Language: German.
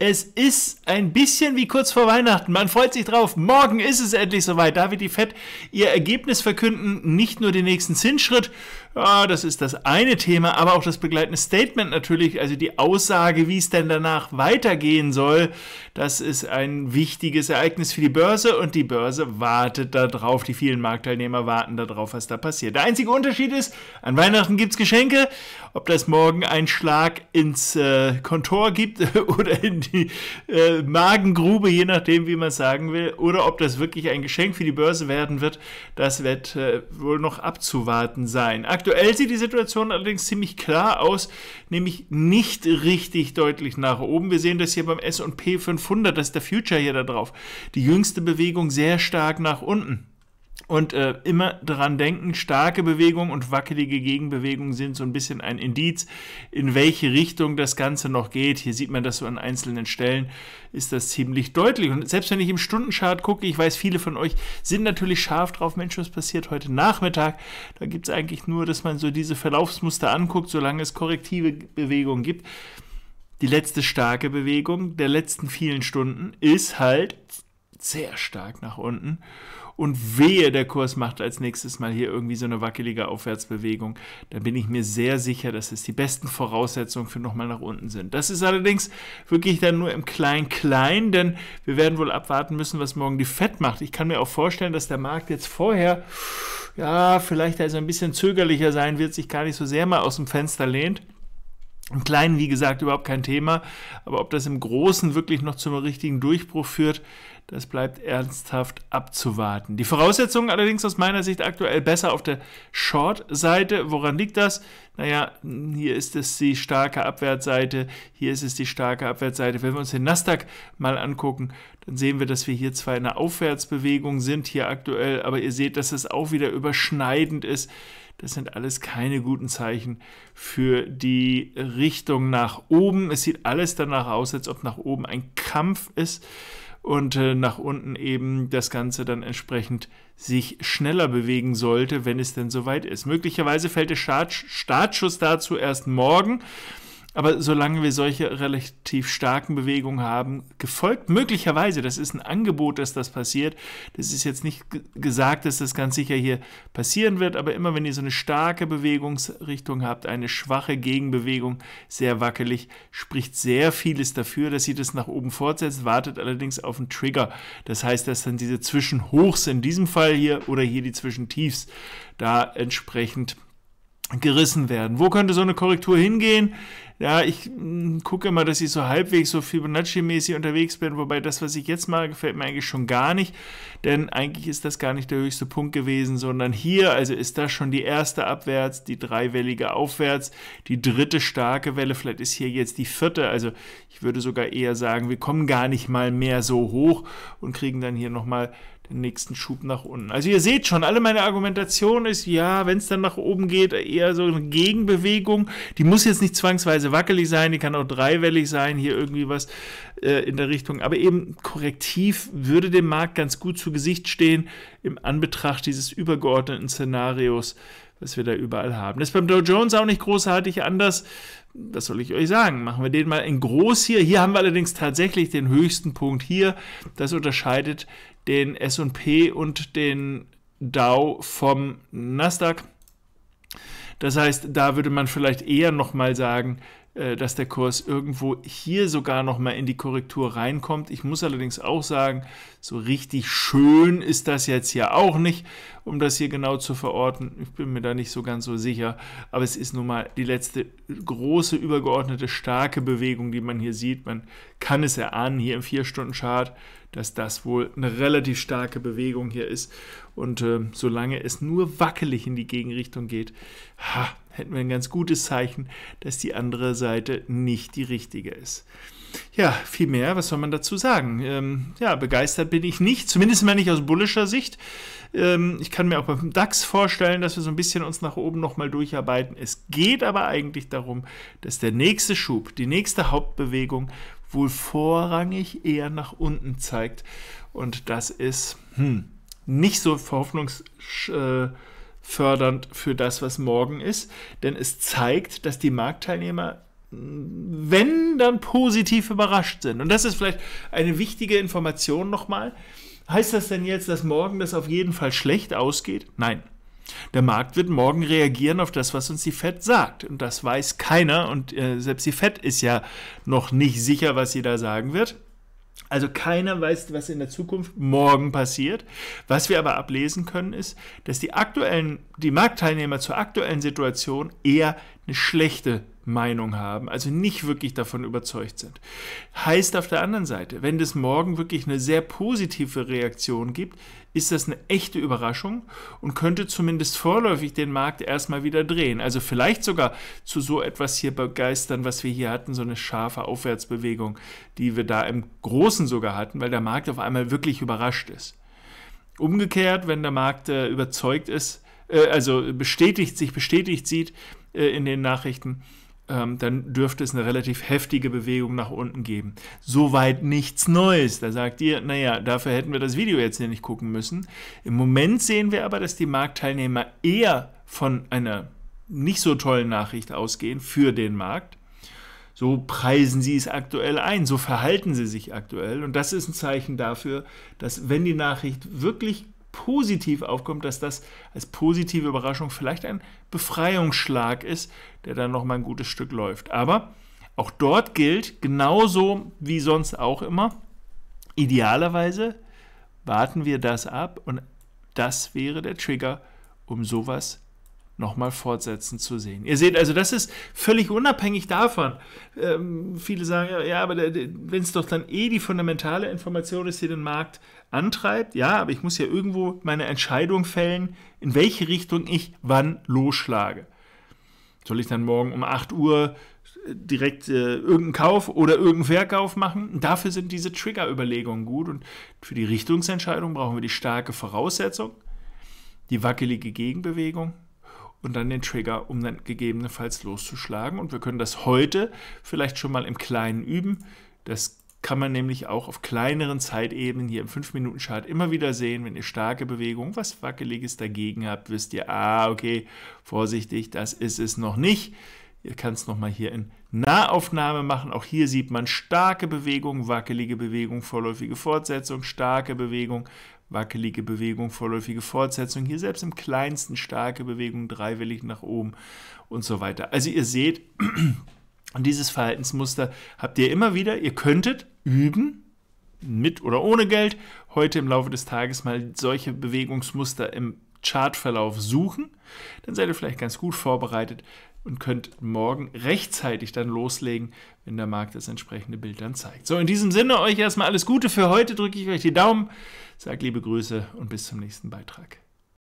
Es ist ein bisschen wie kurz vor Weihnachten. Man freut sich drauf. Morgen ist es endlich soweit. Da wird die FED ihr Ergebnis verkünden. Nicht nur den nächsten Zinsschritt. Ja, das ist das eine Thema, aber auch das begleitende Statement natürlich. Also die Aussage, wie es denn danach weitergehen soll. Das ist ein wichtiges Ereignis für die Börse und die Börse wartet darauf. Die vielen Marktteilnehmer warten darauf, was da passiert. Der einzige Unterschied ist, an Weihnachten gibt es Geschenke. Ob das morgen einen Schlag ins äh, Kontor gibt oder in die die äh, Magengrube, je nachdem, wie man sagen will, oder ob das wirklich ein Geschenk für die Börse werden wird, das wird äh, wohl noch abzuwarten sein. Aktuell sieht die Situation allerdings ziemlich klar aus, nämlich nicht richtig deutlich nach oben. Wir sehen das hier beim S&P 500, das ist der Future hier da drauf. Die jüngste Bewegung sehr stark nach unten. Und äh, immer daran denken, starke Bewegungen und wackelige Gegenbewegungen sind so ein bisschen ein Indiz, in welche Richtung das Ganze noch geht. Hier sieht man das so an einzelnen Stellen, ist das ziemlich deutlich. Und selbst wenn ich im Stundenchart gucke, ich weiß, viele von euch sind natürlich scharf drauf, Mensch, was passiert heute Nachmittag? Da gibt es eigentlich nur, dass man so diese Verlaufsmuster anguckt, solange es korrektive Bewegungen gibt. Die letzte starke Bewegung der letzten vielen Stunden ist halt sehr stark nach unten und wehe, der Kurs macht als nächstes Mal hier irgendwie so eine wackelige Aufwärtsbewegung, Da bin ich mir sehr sicher, dass es die besten Voraussetzungen für nochmal nach unten sind. Das ist allerdings wirklich dann nur im Klein-Klein, denn wir werden wohl abwarten müssen, was morgen die FED macht. Ich kann mir auch vorstellen, dass der Markt jetzt vorher, ja, vielleicht also ein bisschen zögerlicher sein wird, sich gar nicht so sehr mal aus dem Fenster lehnt. Im Kleinen, wie gesagt, überhaupt kein Thema. Aber ob das im Großen wirklich noch zum richtigen Durchbruch führt, das bleibt ernsthaft abzuwarten. Die Voraussetzungen allerdings aus meiner Sicht aktuell besser auf der Short-Seite. Woran liegt das? Naja, hier ist es die starke Abwärtsseite, hier ist es die starke Abwärtsseite. Wenn wir uns den Nasdaq mal angucken, dann sehen wir, dass wir hier zwar in einer Aufwärtsbewegung sind, hier aktuell, aber ihr seht, dass es auch wieder überschneidend ist das sind alles keine guten Zeichen für die Richtung nach oben. Es sieht alles danach aus, als ob nach oben ein Kampf ist und äh, nach unten eben das Ganze dann entsprechend sich schneller bewegen sollte, wenn es denn soweit ist. Möglicherweise fällt der Start Startschuss dazu erst morgen. Aber solange wir solche relativ starken Bewegungen haben, gefolgt möglicherweise, das ist ein Angebot, dass das passiert. Das ist jetzt nicht gesagt, dass das ganz sicher hier passieren wird, aber immer wenn ihr so eine starke Bewegungsrichtung habt, eine schwache Gegenbewegung, sehr wackelig, spricht sehr vieles dafür, dass ihr das nach oben fortsetzt, wartet allerdings auf einen Trigger. Das heißt, dass dann diese Zwischenhochs in diesem Fall hier oder hier die Zwischentiefs da entsprechend gerissen werden. Wo könnte so eine Korrektur hingehen? ja, ich mh, mm, gucke immer, dass ich so halbwegs so Fibonacci-mäßig unterwegs bin, wobei das, was ich jetzt mache, gefällt mir eigentlich schon gar nicht, denn eigentlich ist das gar nicht der höchste Punkt gewesen, sondern hier, also ist das schon die erste abwärts, die dreiwellige aufwärts, die dritte starke Welle, vielleicht ist hier jetzt die vierte, also ich würde sogar eher sagen, wir kommen gar nicht mal mehr so hoch und kriegen dann hier nochmal den nächsten Schub nach unten. Also ihr seht schon, alle meine Argumentation ist, ja, wenn es dann nach oben geht, eher so eine Gegenbewegung, die muss jetzt nicht zwangsweise sie wackelig sein, die kann auch dreiwellig sein, hier irgendwie was äh, in der Richtung. Aber eben korrektiv würde dem Markt ganz gut zu Gesicht stehen im Anbetracht dieses übergeordneten Szenarios, was wir da überall haben. Das ist beim Dow Jones auch nicht großartig anders. Was soll ich euch sagen? Machen wir den mal in groß hier. Hier haben wir allerdings tatsächlich den höchsten Punkt hier. Das unterscheidet den S&P und den Dow vom Nasdaq. Das heißt, da würde man vielleicht eher nochmal sagen, äh, dass der Kurs irgendwo hier sogar nochmal in die Korrektur reinkommt. Ich muss allerdings auch sagen, so richtig schön ist das jetzt ja auch nicht, um das hier genau zu verorten. Ich bin mir da nicht so ganz so sicher, aber es ist nun mal die letzte große, übergeordnete, starke Bewegung, die man hier sieht. Man kann es erahnen hier im 4-Stunden-Chart, dass das wohl eine relativ starke Bewegung hier ist. Und äh, solange es nur wackelig in die Gegenrichtung geht, ha, hätten wir ein ganz gutes Zeichen, dass die andere Seite nicht die richtige ist. Ja, viel mehr, was soll man dazu sagen? Ähm, ja, begeistert bin ich nicht, zumindest mal nicht aus bullischer Sicht. Ähm, ich kann mir auch beim DAX vorstellen, dass wir so ein bisschen uns nach oben nochmal durcharbeiten. Es geht aber eigentlich darum, dass der nächste Schub, die nächste Hauptbewegung wohl vorrangig eher nach unten zeigt. Und das ist hm, nicht so verhoffnungsvoll. Äh, fördernd für das, was morgen ist, denn es zeigt, dass die Marktteilnehmer wenn dann positiv überrascht sind. Und das ist vielleicht eine wichtige Information nochmal. Heißt das denn jetzt, dass morgen das auf jeden Fall schlecht ausgeht? Nein. Der Markt wird morgen reagieren auf das, was uns die Fed sagt. Und das weiß keiner. Und äh, selbst die Fed ist ja noch nicht sicher, was sie da sagen wird. Also keiner weiß, was in der Zukunft morgen passiert. Was wir aber ablesen können, ist, dass die aktuellen, die Marktteilnehmer zur aktuellen Situation eher eine schlechte Meinung haben, also nicht wirklich davon überzeugt sind. Heißt auf der anderen Seite, wenn es morgen wirklich eine sehr positive Reaktion gibt, ist das eine echte Überraschung und könnte zumindest vorläufig den Markt erstmal wieder drehen. Also vielleicht sogar zu so etwas hier begeistern, was wir hier hatten, so eine scharfe Aufwärtsbewegung, die wir da im Großen sogar hatten, weil der Markt auf einmal wirklich überrascht ist. Umgekehrt, wenn der Markt äh, überzeugt ist, äh, also bestätigt, sich bestätigt sieht äh, in den Nachrichten, ähm, dann dürfte es eine relativ heftige Bewegung nach unten geben. Soweit nichts Neues. Da sagt ihr, naja, dafür hätten wir das Video jetzt hier nicht gucken müssen. Im Moment sehen wir aber, dass die Marktteilnehmer eher von einer nicht so tollen Nachricht ausgehen für den Markt. So preisen sie es aktuell ein, so verhalten sie sich aktuell. Und das ist ein Zeichen dafür, dass wenn die Nachricht wirklich positiv aufkommt, dass das als positive Überraschung vielleicht ein Befreiungsschlag ist, der dann nochmal ein gutes Stück läuft. Aber auch dort gilt, genauso wie sonst auch immer, idealerweise warten wir das ab und das wäre der Trigger, um sowas zu nochmal fortsetzen zu sehen. Ihr seht also, das ist völlig unabhängig davon. Ähm, viele sagen, ja, aber wenn es doch dann eh die fundamentale Information ist, die den Markt antreibt, ja, aber ich muss ja irgendwo meine Entscheidung fällen, in welche Richtung ich wann losschlage. Soll ich dann morgen um 8 Uhr äh, direkt äh, irgendeinen Kauf oder irgendeinen Verkauf machen. Dafür sind diese Trigger-Überlegungen gut und für die Richtungsentscheidung brauchen wir die starke Voraussetzung, die wackelige Gegenbewegung und dann den Trigger, um dann gegebenenfalls loszuschlagen. Und wir können das heute vielleicht schon mal im Kleinen üben. Das kann man nämlich auch auf kleineren Zeitebenen hier im 5-Minuten-Chart immer wieder sehen. Wenn ihr starke Bewegung, was Wackeliges dagegen habt, wisst ihr, ah, okay, vorsichtig, das ist es noch nicht. Ihr könnt es nochmal hier in Nahaufnahme machen. Auch hier sieht man starke Bewegung, wackelige Bewegung, vorläufige Fortsetzung, starke Bewegung, wackelige Bewegung, vorläufige Fortsetzung, hier selbst im kleinsten starke Bewegung, dreiwillig nach oben und so weiter. Also ihr seht, dieses Verhaltensmuster habt ihr immer wieder, ihr könntet üben, mit oder ohne Geld, heute im Laufe des Tages mal solche Bewegungsmuster im Chartverlauf suchen, dann seid ihr vielleicht ganz gut vorbereitet und könnt morgen rechtzeitig dann loslegen, wenn der Markt das entsprechende Bild dann zeigt. So, in diesem Sinne euch erstmal alles Gute für heute, drücke ich euch die Daumen. Sag liebe Grüße und bis zum nächsten Beitrag.